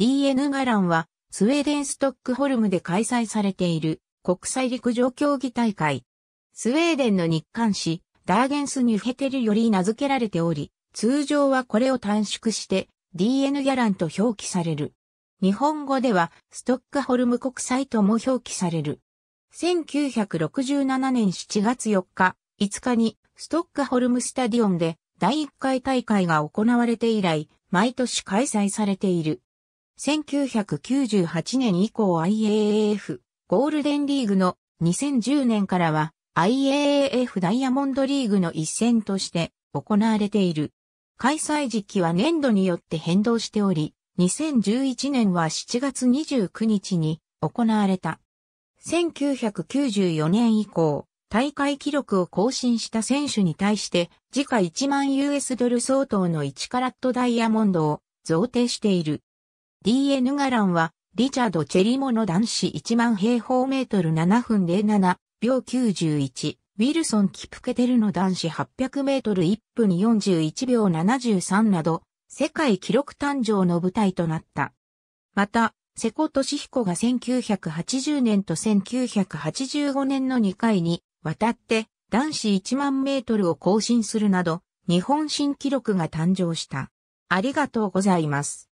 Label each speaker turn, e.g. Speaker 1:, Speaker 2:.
Speaker 1: DN ガランは、スウェーデンストックホルムで開催されている
Speaker 2: 国際陸上競技大会。スウェーデンの日刊誌、ダーゲンス・ニュヘテルより名付けられており、通常はこれを短縮して DN ギャランと表記される。日本語ではストックホルム国際とも表記される。1967年7月4日、5日にストックホルムスタディオンで第1回大会が行われて以来、毎年開催されている。1998年以降 IAAF ゴールデンリーグの2010年からは IAAF ダイヤモンドリーグの一戦として行われている。開催時期は年度によって変動しており、2011年は7月29日に行われた。1994年以降、大会記録を更新した選手に対して、時価1万 US ドル相当の1カラットダイヤモンドを贈呈している。DN ガランは、リチャード・チェリモの男子1万平方メートル7分07秒91、ウィルソン・キプケテルの男子800メートル1分41秒73など、世界記録誕生の舞台となった。また、瀬古俊彦が1980年と1985年の2回に渡って男子1万メートルを更新する
Speaker 1: など、日本新記録が誕生した。ありがとうございます。